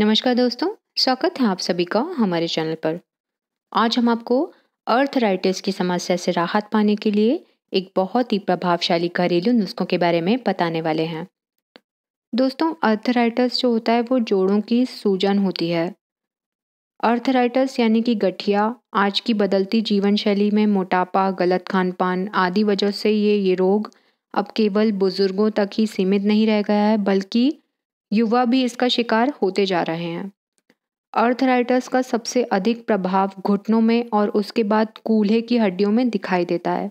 नमस्कार दोस्तों स्वागत है आप सभी का हमारे चैनल पर आज हम आपको अर्थराइटिस की समस्या से राहत पाने के लिए एक बहुत ही प्रभावशाली घरेलू नुस्खों के बारे में बताने वाले हैं दोस्तों अर्थराइटिस जो होता है वो जोड़ों की सूजन होती है अर्थराइटिस यानी कि गठिया आज की बदलती जीवन शैली में मोटापा गलत खान पान आदि वजह से ये ये रोग अब केवल बुजुर्गों तक ही सीमित नहीं रह गया है बल्कि युवा भी इसका शिकार होते जा रहे हैं अर्थराइटस का सबसे अधिक प्रभाव घुटनों में और उसके बाद कूल्हे की हड्डियों में दिखाई देता है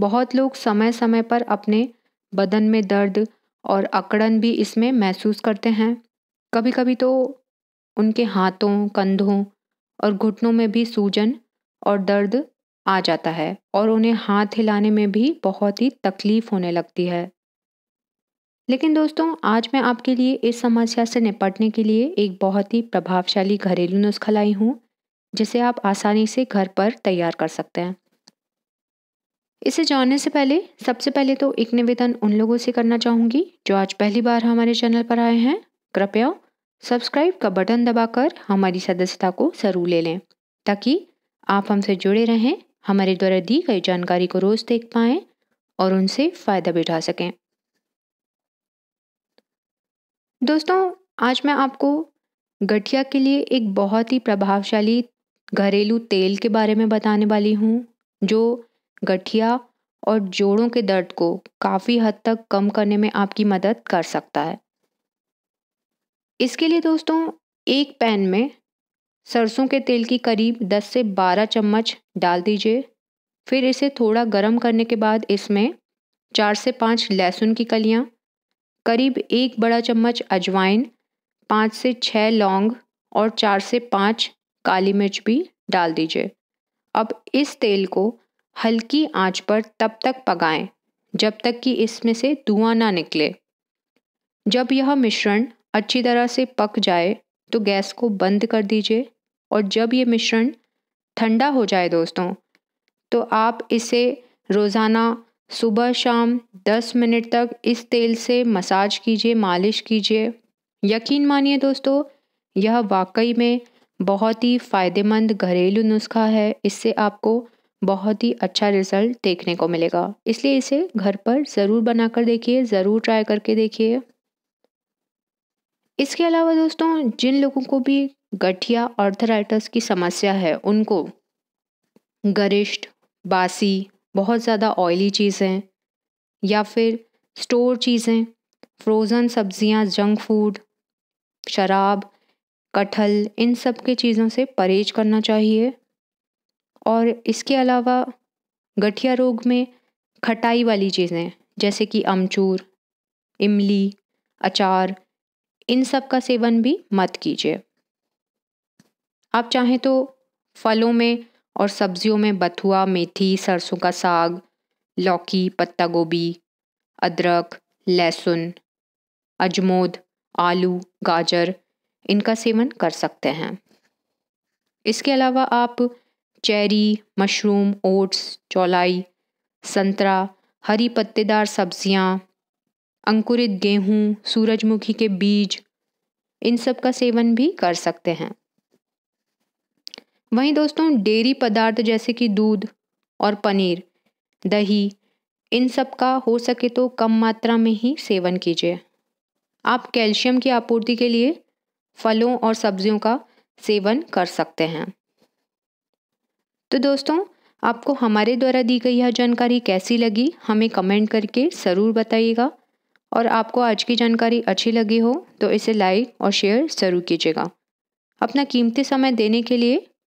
बहुत लोग समय समय पर अपने बदन में दर्द और अकड़न भी इसमें महसूस करते हैं कभी कभी तो उनके हाथों कंधों और घुटनों में भी सूजन और दर्द आ जाता है और उन्हें हाथ हिलाने में भी बहुत ही तकलीफ होने लगती है लेकिन दोस्तों आज मैं आपके लिए इस समस्या से निपटने के लिए एक बहुत ही प्रभावशाली घरेलू नुस्खा लाई हूँ जिसे आप आसानी से घर पर तैयार कर सकते हैं इसे जानने से पहले सबसे पहले तो एक निवेदन उन लोगों से करना चाहूँगी जो आज पहली बार हमारे चैनल पर आए हैं कृपया सब्सक्राइब का बटन दबाकर हमारी सदस्यता को जरूर ले लें ताकि आप हमसे जुड़े रहें हमारे द्वारा दी गई जानकारी को रोज़ देख पाएँ और उनसे फ़ायदा भी उठा सकें दोस्तों आज मैं आपको गठिया के लिए एक बहुत ही प्रभावशाली घरेलू तेल के बारे में बताने वाली हूँ जो गठिया और जोड़ों के दर्द को काफ़ी हद तक कम करने में आपकी मदद कर सकता है इसके लिए दोस्तों एक पैन में सरसों के तेल की करीब 10 से 12 चम्मच डाल दीजिए फिर इसे थोड़ा गर्म करने के बाद इसमें चार से पाँच लहसुन की कलियाँ करीब एक बड़ा चम्मच अजवाइन पाँच से छः लौंग और चार से पाँच काली मिर्च भी डाल दीजिए अब इस तेल को हल्की आंच पर तब तक पकाएं जब तक कि इसमें से धुआं ना निकले जब यह मिश्रण अच्छी तरह से पक जाए तो गैस को बंद कर दीजिए और जब ये मिश्रण ठंडा हो जाए दोस्तों तो आप इसे रोज़ाना सुबह शाम 10 मिनट तक इस तेल से मसाज कीजिए मालिश कीजिए यकीन मानिए दोस्तों यह वाकई में बहुत ही फ़ायदेमंद घरेलू नुस्खा है इससे आपको बहुत ही अच्छा रिज़ल्ट देखने को मिलेगा इसलिए इसे घर पर ज़रूर बनाकर देखिए ज़रूर ट्राई करके देखिए इसके अलावा दोस्तों जिन लोगों को भी गठिया और की समस्या है उनको गरिष्ठ बासी बहुत ज़्यादा ऑयली चीज़ें या फिर स्टोर चीज़ें फ्रोज़न सब्ज़ियाँ जंक फूड शराब कटहल इन सब के चीज़ों से परहेज करना चाहिए और इसके अलावा गठिया रोग में खटाई वाली चीज़ें जैसे कि अमचूर इमली अचार इन सब का सेवन भी मत कीजिए आप चाहें तो फलों में और सब्जियों में बथुआ मेथी सरसों का साग लौकी पत्ता गोभी अदरक लहसुन अजमोद आलू गाजर इनका सेवन कर सकते हैं इसके अलावा आप चेरी मशरूम ओट्स चौलाई संतरा हरी पत्तेदार सब्जियां, अंकुरित गेहूं, सूरजमुखी के बीज इन सब का सेवन भी कर सकते हैं वहीं दोस्तों डेयरी पदार्थ जैसे कि दूध और पनीर दही इन सब का हो सके तो कम मात्रा में ही सेवन कीजिए आप कैल्शियम की आपूर्ति के लिए फलों और सब्जियों का सेवन कर सकते हैं तो दोस्तों आपको हमारे द्वारा दी गई यह जानकारी कैसी लगी हमें कमेंट करके ज़रूर बताइएगा और आपको आज की जानकारी अच्छी लगी हो तो इसे लाइक और शेयर ज़रूर कीजिएगा अपना कीमती समय देने के लिए